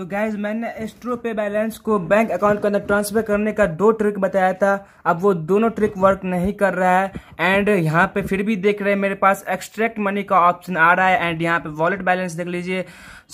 तो गैज मैंने एस्ट्रो पे बैलेंस को बैंक अकाउंट के अंदर ट्रांसफर करने का दो ट्रिक बताया था अब वो दोनों ट्रिक वर्क नहीं कर रहा है एंड यहाँ पे फिर भी देख रहे हैं मेरे पास एक्सट्रैक्ट मनी का ऑप्शन आ रहा है एंड यहाँ पे वॉलेट बैलेंस देख लीजिए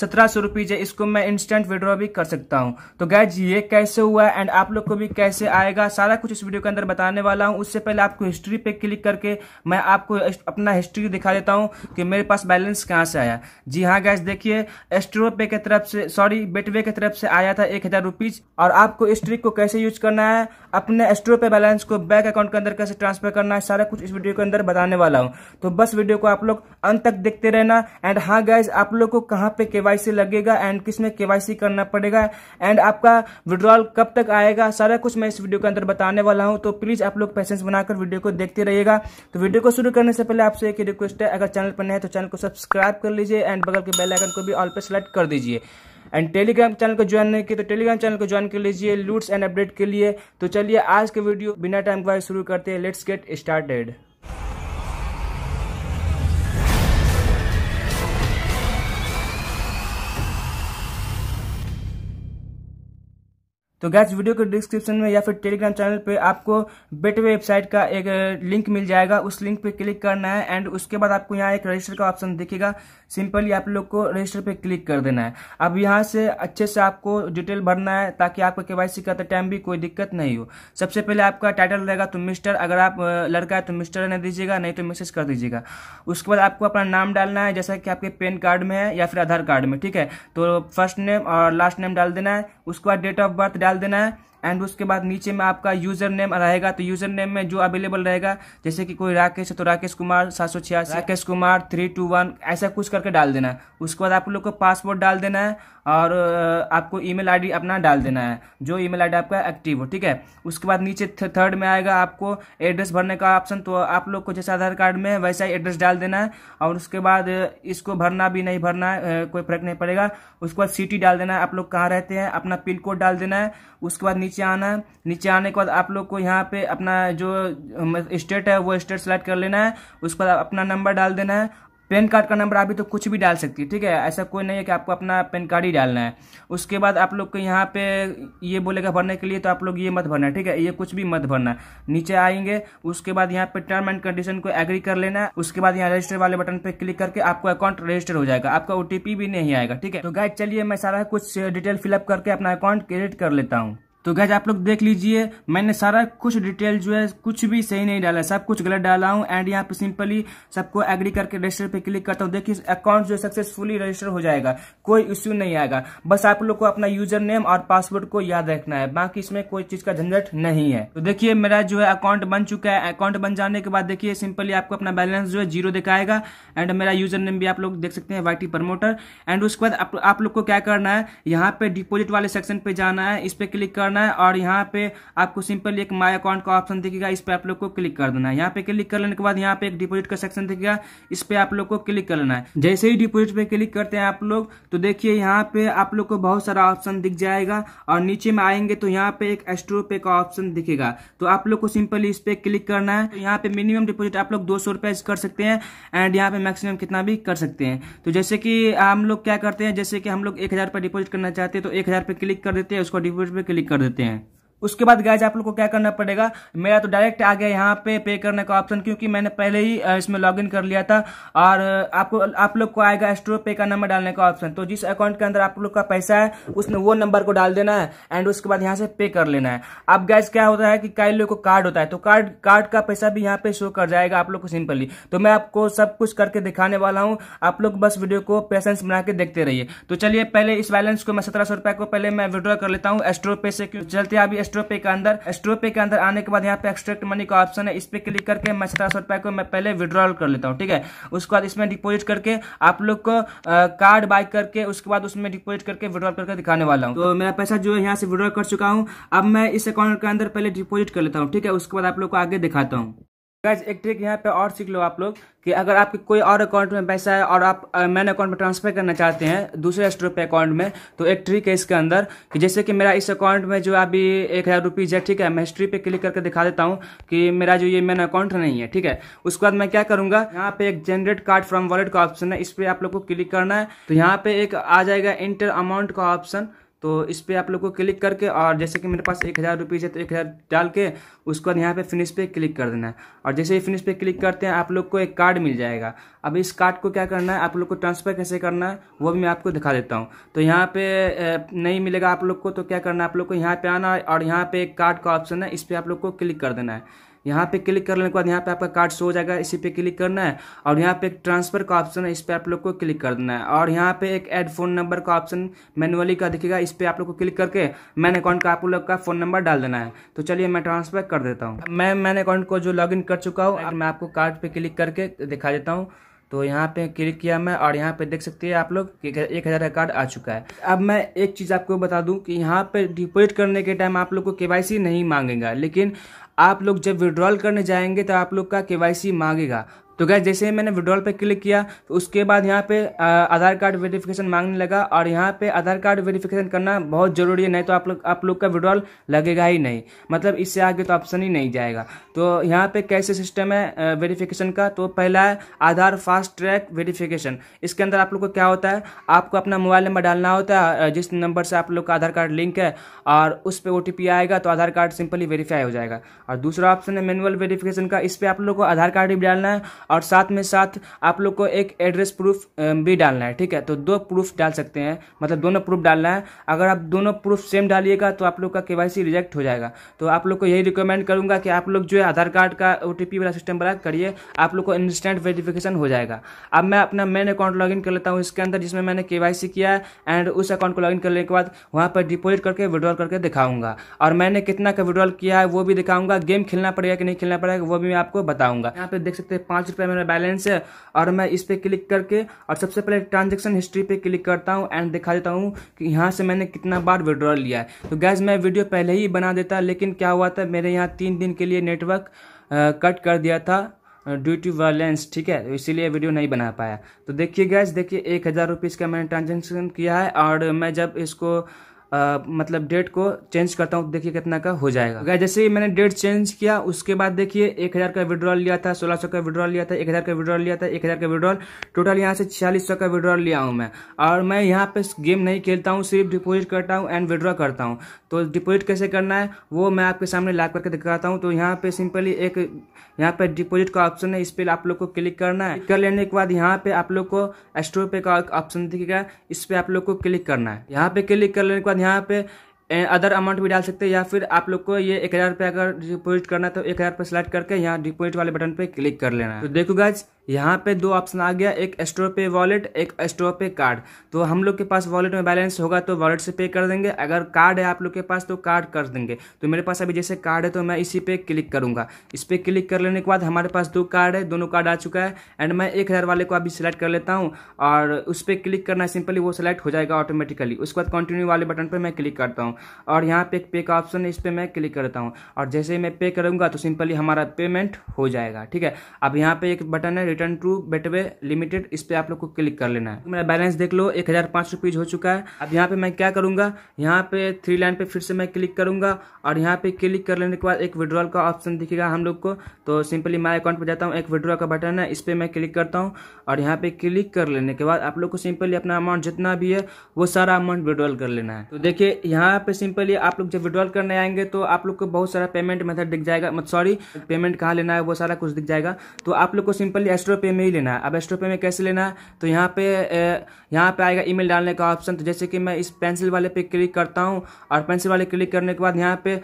सत्रह सौ रुपीज़ है इसको मैं इंस्टेंट विड्रॉ भी कर सकता हूँ तो गैज ये कैसे हुआ एंड आप लोग को भी कैसे आएगा सारा कुछ इस वीडियो के अंदर बताने वाला हूँ उससे पहले आपको हिस्ट्री पे क्लिक करके मैं आपको अपना हिस्ट्री दिखा देता हूँ कि मेरे पास बैलेंस कहाँ से आया जी हाँ गैज देखिए एस्ट्रो पे की तरफ से सॉरी बेटवे की तरफ से आया था एक हज़ार रुपीज़ और आपको इस ट्रिक को कैसे यूज करना है अपने स्टोर पे बैलेंस को बैंक अकाउंट के अंदर कैसे ट्रांसफर करना है सारा कुछ इस वीडियो के अंदर बताने वाला हूँ तो बस वीडियो को आप लोग अंत तक देखते रहना एंड हाँ गाइज आप लोग को कहाँ पे केवाईसी लगेगा एंड किस में केवाईसी करना पड़ेगा एंड आपका विड्रॉल कब तक आएगा सारा कुछ मैं इस वीडियो के अंदर बताने वाला हूँ तो प्लीज़ आप लोग पैसेंस बनाकर वीडियो को देखते रहिएगा तो वीडियो को शुरू करने से पहले आपसे एक रिक्वेस्ट है अगर चैनल पर नहीं है तो चैनल को सब्सक्राइब कर लीजिए एंड बगल के बेल आइकन को भी ऑल पे सेलेक्ट कर दीजिए एंड टेलीग्राम चैनल को ज्वाइन नहीं किया तो टेलीग्राम चैनल को ज्वाइन कर लीजिए लूट्स एंड अपडेट के लिए तो चलिए आज के वीडियो बिना टाइम के शुरू करते हैं लेट्स गेट स्टार्टेड तो गैस वीडियो के डिस्क्रिप्शन में या फिर टेलीग्राम चैनल पे आपको बेट वेबसाइट का एक लिंक uh, मिल जाएगा उस लिंक पे क्लिक करना है एंड उसके बाद आपको यहाँ एक रजिस्टर का ऑप्शन दिखेगा सिंपली आप लोग को रजिस्टर पे क्लिक कर देना है अब यहाँ से अच्छे से आपको डिटेल भरना है ताकि आपको के वाई करते टाइम भी कोई दिक्कत नहीं हो सबसे पहले आपका टाइटल रहेगा तो मिस्टर अगर आप uh, लड़का है तो मिस्टर रहने दीजिएगा नहीं तो मैसेज कर दीजिएगा उसके बाद आपको अपना नाम डालना है जैसा कि आपके पेन कार्ड में है या फिर आधार कार्ड में ठीक है तो फर्स्ट नेम और लास्ट नेम डाल देना है उसके बाद डेट ऑफ बर्थ डाल देना है एंड उसके बाद नीचे में आपका यूजर नेम रहेगा तो यूजर नेम में जो अवेलेबल रहेगा जैसे कि कोई राकेश है तो राकेश कुमार सात सौ छियासी Rakesh Kumar three two one ऐसा कुछ करके डाल देना है उसके बाद आप लोग को पासवर्ड डाल देना है और आपको ईमेल आईडी अपना डाल देना है जो ईमेल आईडी आपका एक्टिव हो ठीक है उसके बाद नीचे थर्ड में आएगा आपको एड्रेस भरने का ऑप्शन तो आप लोग को जैसे आधार कार्ड में वैसा ही एड्रेस डाल देना है और उसके बाद इसको भरना भी नहीं भरना है कोई फर्क नहीं पड़ेगा उसके बाद सिटी डाल देना है आप लोग कहाँ रहते हैं अपना पिन कोड डाल देना है उसके बाद नीचे आना है नीचे आने के बाद आप लोग को यहाँ पे अपना जो स्टेट है वो स्टेट सेलेक्ट कर लेना है उसके बाद अपना नंबर डाल देना है पैन कार्ड का नंबर आप भी तो कुछ भी डाल सकती है ठीक है ऐसा कोई नहीं है कि आपको अपना पैन कार्ड ही डालना है उसके बाद आप लोग को यहाँ पे ये बोलेगा भरने के लिए तो आप लोग ये मत भरना है ठीक है ये कुछ भी मत भरना है नीचे आएंगे उसके बाद यहाँ पे टर्म एंड कंडीशन को एग्री कर लेना है उसके बाद यहाँ रजिस्टर वाले बटन पर क्लिक करके आपका अकाउंट रजिस्टर हो जाएगा आपका ओ भी नहीं आएगा ठीक है तो गाइड चलिए मैं सारा कुछ डिटेल फिलअप करके अपना अकाउंट क्रिएट कर लेता हूँ तो गैज आप लोग देख लीजिए मैंने सारा कुछ डिटेल जो है कुछ भी सही नहीं डाला सब कुछ गलत डाला हूँ एंड यहाँ पे सिंपली सबको एग्री करके रजिस्टर पे क्लिक करता हूँ देखिए अकाउंट जो है सक्सेसफुली रजिस्टर हो जाएगा कोई इश्यू नहीं आएगा बस आप लोग को अपना यूजर नेम और पासवर्ड को याद रखना है बाकी इसमें कोई चीज का झंझट नहीं है तो देखिए मेरा जो है अकाउंट बन चुका है अकाउंट बन जाने के बाद देखिए सिंपली आपको अपना बैलेंस जो है जीरो दिखाएगा एंड मेरा यूजर नेम भी आप लोग देख सकते हैं वाई प्रमोटर एंड उसके बाद आप, आप लोग को क्या करना है यहाँ पे डिपोजिट वाले सेक्शन पे जाना है इस पर क्लिक करना करना है और यहाँ पे आपको सिंपली एक माई अकाउंट का ऑप्शन दिखेगा इस पर आप लोग को क्लिक कर देना है यहाँ पे क्लिक कर लेने के बाद यहाँ पे एक डिपोजिट का सेक्शन दिखेगा इस पर आप लोग को क्लिक कर लेना है जैसे ही डिपोजिट पे क्लिक करते हैं आप लोग तो देखिए यहाँ पे आप लोग को बहुत सारा ऑप्शन दिख जाएगा और नीचे में आएंगे तो यहाँ पे एक एस्ट्रो पे का ऑप्शन दिखेगा तो आप लोग को सिंपली इस पर क्लिक करना है तो यहाँ पे मिनिमम डिपोजिट आप लोग दो सौ कर सकते हैं एंड यहाँ पे मैक्सिमम कितना भी कर सकते हैं तो जैसे कि हम लोग क्या करते हैं जैसे कि हम लोग एक हज़ार डिपोजिट करना चाहते हैं तो एक हज़ार क्लिक कर देते हैं उसको डिपोजिट पे क्लिक कर देते देते हैं उसके बाद गैज आप लोग को क्या करना पड़ेगा मेरा तो डायरेक्ट आ गया यहाँ पे पे करने का ऑप्शन क्योंकि मैंने पहले ही इसमें लॉगिन कर लिया था और आपको आप लोग को आएगा स्टोर पे का नंबर डालने का ऑप्शन तो जिस अकाउंट के अंदर आप लोग का पैसा है उसमें वो नंबर को डाल देना है एंड उसके बाद यहाँ से पे कर लेना है अब गैज क्या होता है कि कई लोग को कार्ड होता है तो कार्ड कार्ड का पैसा भी यहाँ पे शो कर जाएगा आप लोग को सिंपली तो मैं आपको सब कुछ करके दिखाने वाला हूँ आप लोग बस वीडियो को पेशेंस बना के देखते रहिए तो चलिए पहले इस बैलेंस को मैं सत्रह सौ को पहले मैं विड्रॉ कर लेता हूँ स्टोर पे से चलते अभी स्ट्रोपे के अंदर स्ट्रोपे के अंदर आने के बाद यहाँ पे एक्सट्रेक्ट मनी का ऑप्शन है इस पर क्लिक करके मैं सत्रह सौ रुपए को मैं पहले विड्रॉल कर लेता हूँ ठीक है उसके बाद इसमें डिपोजिट करके आप लोग को कार्ड बाय करके उसके बाद उसमें डिपोजिट करके विड्रॉल करके दिखाने वाला हूँ तो मेरा पैसा जो है यहाँ से विड्रॉल कर चुका हूँ अब मैं इस अकाउंट के अंदर पहले डिपोजिट कर लेता हूँ ठीक है उसके बाद आप लोग को आगे दिखाता हूँ गैज एक ट्रिक यहाँ पे और सीख लो आप लोग कि अगर आपके कोई और अकाउंट में पैसा है और आप मैन अकाउंट में ट्रांसफर करना चाहते हैं दूसरे स्टोर पे अकाउंट में तो एक ट्रिक है इसके अंदर कि जैसे कि मेरा इस अकाउंट में जो अभी एक हज़ार रुपीज़ है ठीक है मैं हिस्ट्री पे क्लिक करके दिखा देता हूँ कि मेरा जो ये मैन अकाउंट नहीं है ठीक है उसके बाद मैं क्या करूँगा यहाँ पे एक जनरेट कार्ड फ्रॉम वॉलेट का ऑप्शन है इस पर आप लोग को क्लिक करना है तो यहाँ पे एक आ जाएगा इंटर अमाउंट का ऑप्शन तो इस पर आप लोग को क्लिक करके और जैसे कि मेरे पास एक हज़ार रुपीज़ है तो एक हज़ार डाल के उसके बाद यहाँ पे फिनिश पे क्लिक कर देना है और जैसे ही फिनिश पे क्लिक करते हैं आप लोग को एक कार्ड मिल जाएगा अब इस कार्ड को क्या करना है आप लोग को ट्रांसफ़र कैसे करना है वो भी मैं आपको दिखा देता हूँ तो यहाँ पे नहीं मिलेगा आप लोग को तो क्या करना है आप लोग को यहाँ पर आना और यहाँ पर एक कार्ड का ऑप्शन है इस पर आप लोग को क्लिक कर देना है यहाँ पे क्लिक करने के बाद यहाँ पे आपका कार्ड शो हो जाएगा इसी पे क्लिक करना है और यहाँ पे एक ट्रांसफर का ऑप्शन है इस पर आप लोग को क्लिक कर देना है और यहाँ पे एक ऐड फोन नंबर का ऑप्शन मैनुअली का दिखेगा इस पर आप लोग को क्लिक करके मैन अकाउंट का आप लोग का फोन नंबर डाल देना है तो चलिए मैं ट्रांसफर कर देता हूँ मैं मैन अकाउंट को जो लॉग कर चुका हूँ और मैं आपको कार्ड पर क्लिक करके दिखा देता हूँ तो यहाँ पे क्लिक किया मैं और यहाँ पे देख सकते हैं आप लोग एक हज़ार का कार्ड आ चुका है अब मैं एक चीज़ आपको बता दूँ कि यहाँ पे डिपॉजिट करने के टाइम आप लोग को केवाईसी नहीं मांगेगा लेकिन आप लोग जब विड्रॉल करने जाएंगे तो आप लोग का केवाईसी मांगेगा तो गैस जैसे ही मैंने विड्रॉल पे क्लिक किया तो उसके बाद यहाँ पे आधार कार्ड वेरिफिकेशन मांगने लगा और यहाँ पे आधार कार्ड वेरिफिकेशन करना बहुत ज़रूरी है नहीं तो आप लोग आप लोग का विड्रॉल लगेगा ही नहीं मतलब इससे आगे तो ऑप्शन ही नहीं जाएगा तो यहाँ पे कैसे सिस्टम है वेरीफिकेशन का तो पहला है आधार फास्ट ट्रैक वेरीफिकेशन इसके अंदर आप लोग को क्या होता है आपको अपना मोबाइल नंबर डालना होता है जिस नंबर से आप लोग का आधार कार्ड लिंक है और उस पर ओ आएगा तो आधार कार्ड सिंपली वेरीफाई हो जाएगा और दूसरा ऑप्शन है मैनुअल वेरीफिकेशन का इस पर आप लोग को आधार कार्ड भी डालना है और साथ में साथ आप लोग को एक एड्रेस प्रूफ भी डालना है ठीक है तो दो प्रूफ डाल सकते हैं मतलब दोनों प्रूफ डालना है अगर आप दोनों प्रूफ सेम डालिएगा तो आप लोग का के रिजेक्ट हो जाएगा तो आप लोग को यही रिकमेंड करूँगा कि आप लोग जो है आधार कार्ड का ओ वाला सिस्टम बना करिए आप लोग को इंस्टेंट वेरिफिकेशन हो जाएगा अब मैं अपना मेन अकाउंट लॉगिन कर लेता हूँ इसके अंदर जिसमें मैंने के किया है एंड उस अकाउंट को लॉगिन करने के बाद वहाँ पर डिपॉजिट करके विड्रॉल करके दिखाऊंगा और मैंने कितना का विड्रॉल किया है वो भी दिखाऊंगा गेम खेलना पड़ेगा कि नहीं खेलना पड़ेगा वो भी मैं आपको बताऊंगा यहाँ पे देख सकते हैं पाँच पे मेरा बैलेंस है और मैं इस पर क्लिक करके और सबसे पहले ट्रांजेक्शन हिस्ट्री पे क्लिक करता हूँ एंड दिखा देता हूँ कि यहाँ से मैंने कितना बार विड्रॉल लिया है तो गैस मैं वीडियो पहले ही बना देता लेकिन क्या हुआ था मेरे यहाँ तीन दिन के लिए नेटवर्क कट कर दिया था ड्यू टू वायलेंस ठीक है तो इसीलिए वीडियो नहीं बना पाया तो देखिए गैस देखिए एक हज़ार रुपीज़ का मैंने ट्रांजेक्शन किया है और मैं जब इसको आ, मतलब डेट को चेंज करता हूँ देखिए कितना का हो जाएगा अगर जैसे ही मैंने डेट चेंज किया उसके बाद देखिए एक हज़ार का विड्रॉल लिया था सोलह सौ का विड्रॉल लिया था एक हज़ार का विड्रॉल लिया था एक हज़ार का विड्रॉल टोटल यहाँ से छियालीस सौ का विड्रॉल लिया हूँ मैं और मैं यहाँ पे गेम नहीं खेलता हूँ सिर्फ डिपोजिट करता हूँ एंड विड्रॉ करता हूँ तो डिपोजिट कैसे करना है वो मैं आपके सामने ला करके दिखाता हूँ तो यहाँ पे सिंपली एक यहाँ पे डिपोजिट का ऑप्शन है इस पर आप लोग को क्लिक करना है कर लेने के बाद यहाँ पे आप लोग को स्टोर पे का ऑप्शन दिखेगा इस पर आप लोग को क्लिक करना है यहाँ पे क्लिक कर लेने के बाद यहाँ पे अदर अमाउंट भी डाल सकते हैं या फिर आप लोग को ये एक हज़ार रुपये अगर डिपोजिट करना है तो एक हज़ार रुपये सेलेक्ट करके यहाँ डिपोजिट वाले बटन पे क्लिक कर लेना है तो देखो गाइज यहाँ पे दो ऑप्शन आ गया एक स्टोर पे वॉलेट एक स्टोर पे कार्ड तो हम लोग के पास वॉलेट में बैलेंस होगा तो वॉलेट से पे कर देंगे अगर कार्ड है आप लोग के पास तो कार्ड कर देंगे तो मेरे पास अभी जैसे कार्ड है तो मैं इसी पे क्लिक करूँगा इस पर क्लिक कर लेने के बाद हमारे पास दो कार्ड है दोनों कार्ड आ चुका है एंड मैं एक हज़ार वाले को अभी सिलेक्ट कर लेता हूँ और उस पर क्लिक करना सिंपली वो सिलेक्ट हो जाएगा ऑटोमेटिकली उसके बाद कंटिन्यू वाले बटन पर मैं क्लिक करता हूँ और यहाँ पे एक पे का ऑप्शन है इस पर मैं क्लिक करता हूँ और जैसे ही मैं पे करूँगा तो सिंपली हमारा पेमेंट हो जाएगा ठीक है अब यहाँ पे एक बटन है रिटर्न टू बेटवे लिमिटेड इस पर आप लोग को क्लिक कर लेना है मेरा बैलेंस देख लो एक हज़ार पाँच रुपीज़ हो चुका है अब यहाँ पे मैं क्या करूँगा यहाँ पे थ्री लाइन पे फिर से मैं क्लिक करूँगा और यहाँ पे क्लिक कर लेने के बाद एक विड्रॉल का ऑप्शन दिखेगा हम लोग को तो सिंपली माई अकाउंट पर जाता हूँ एक विड्रॉल का बटन है इस पर मैं क्लिक करता हूँ और यहाँ पे क्लिक कर लेने के बाद आप लोग को सिंपली अपना अमाउंट जितना भी है वो सारा अमाउंट विड्रॉल कर लेना है तो देखिए यहाँ पे सिंपली आप लोग जब विड्रॉल करने आएंगे तो आप लोग को बहुत सारा पेमेंट मेथड दिख जाएगा सॉरी पेमेंट कहाँ लेना है वो सारा कुछ दिख जाएगा तो आप लोग को सिंपली एस्ट्रो पे में ही लेना है अब एस्ट्रो पे में कैसे लेना है तो यहाँ पे यहाँ पे आएगा ईमेल डालने का ऑप्शन तो जैसे कि मैं इस पेंसिल वाले पे क्लिक करता हूँ और पेंसिल वाले क्लिक करने के बाद यहाँ पे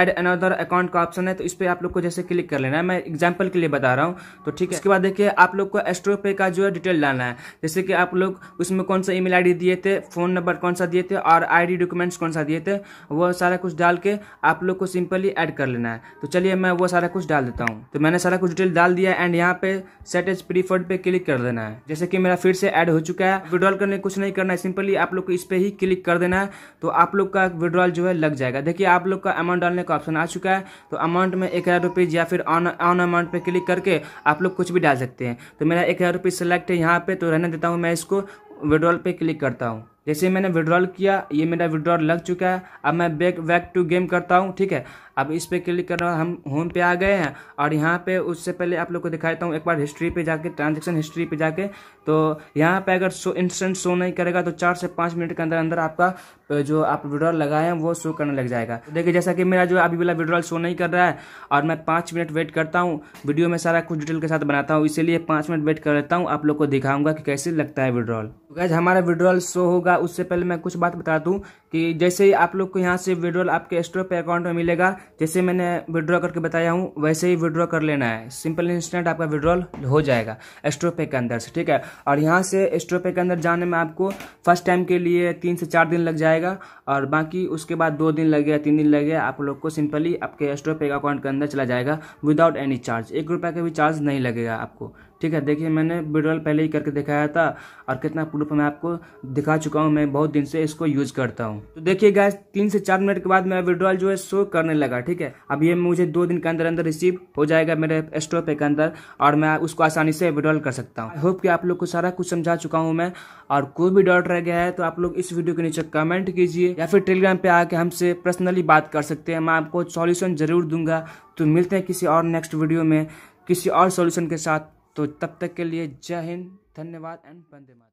ऐड अनदर अकाउंट का ऑप्शन है तो इस पर आप लोग को जैसे क्लिक कर लेना है मैं एग्जाम्पल के लिए बता रहा हूँ तो ठीक है इसके बाद देखिए आप लोग को एस्ट्रोपे पे का जो है डिटेल डालना है जैसे कि आप लोग उसमें कौन सा ई मेल दिए थे फ़ोन नंबर कौन सा दिए थे और आई डॉक्यूमेंट्स कौन सा दिए थे वो सारा कुछ डाल के आप लोग को सिंपली ऐड कर लेना है तो चलिए मैं वो सारा कुछ डाल देता हूँ तो मैंने सारा कुछ डिटेल डाल दिया एंड यहाँ पे सेट एज प्रीफर्ड पे क्लिक कर देना है जैसे कि मेरा फिर से ऐड हो चुका है विड्रॉल करने कुछ नहीं करना है सिंपली आप लोग को इस पर ही क्लिक कर देना है तो आप लोग का विड्रॉल जो है लग जाएगा देखिए आप लोग का अमाउंट डालने का ऑप्शन आ चुका है तो अमाउंट में एक हज़ार रुपीज़ या फिर ऑन ऑन अमाउंट पर क्लिक करके आप लोग कुछ भी डाल सकते हैं तो मेरा एक हज़ार रुपीज़ सेलेक्ट है यहाँ पर तो रहने देता हूँ मैं इसको विड्रॉल पर क्लिक करता हूँ जैसे मैंने विड्रॉल किया ये मेरा विड्रॉल लग चुका है अब मैं बैक बैक टू गेम करता हूँ ठीक है अब इस पर क्लिक कर रहा हूँ हम होम पे आ गए हैं और यहाँ पे उससे पहले आप लोग को दिखाता हूँ एक बार हिस्ट्री पे जाके ट्रांजेक्शन हिस्ट्री पे जाके तो यहाँ पे अगर शो इंस्टेंट शो नहीं करेगा तो चार से पाँच मिनट के अंदर अंदर आपका जो आप विड्रॉल लगाए हैं वो शो करने लग जाएगा देखिए जैसा कि मेरा जो अभी वाला विड्रॉल शो नहीं कर रहा है और मैं पाँच मिनट वेट करता हूँ वीडियो में सारा कुछ डिटेल के साथ बनाता हूँ इसीलिए पाँच मिनट वेट कर लेता हूँ आप लोग को दिखाऊंगा कि कैसे लगता है विड्रॉल तो गैज हमारा विड्रॉल शो होगा उससे पहले मैं कुछ बात बता दूं कि जैसे ही आप लोग को यहाँ से विड्रॉल आपके स्टोर पे अकाउंट में मिलेगा जैसे मैंने विड्रॉ करके बताया हूँ वैसे ही विड्रॉ कर लेना है सिंपल इंस्टेंट आपका विड्रॉल हो जाएगा स्टोर पे के अंदर से ठीक है और यहाँ से स्टोर पे के अंदर जाने में आपको फर्स्ट टाइम के लिए तीन से चार दिन लग जाएगा और बाकी उसके बाद दो दिन गया तीन दिन लग गया आप लोग को सिंपली आपके स्टोर पे अकाउंट के अंदर चला जाएगा विदाउट एनी चार्ज एक रुपये का भी चार्ज नहीं लगेगा आपको ठीक है देखिए मैंने विड्रॉल पहले ही करके दिखाया था और कितना प्रूफ मैं आपको दिखा चुका हूँ मैं बहुत दिन से इसको यूज करता हूँ तो देखिए गैस तीन से चार मिनट के बाद मेरा विड्रॉल जो है शो करने लगा ठीक है अब ये मुझे दो दिन के अंदर अंदर रिसीव हो जाएगा मेरे स्टोर पे के अंदर और मैं उसको आसानी से विड्रॉल कर सकता हूँ आई होप कि आप लोग को सारा कुछ समझा चुका हूँ मैं और कोई भी डाउट रह गया है तो आप लोग इस वीडियो के नीचे कमेंट कीजिए या फिर टेलीग्राम पे आके हमसे पर्सनली बात कर सकते हैं मैं आपको सॉल्यूशन जरूर दूंगा तो मिलते हैं किसी और नेक्स्ट वीडियो में किसी और सॉल्यूशन के साथ तो तब तक के लिए जय हिंद धन्यवाद एंड वंदे मा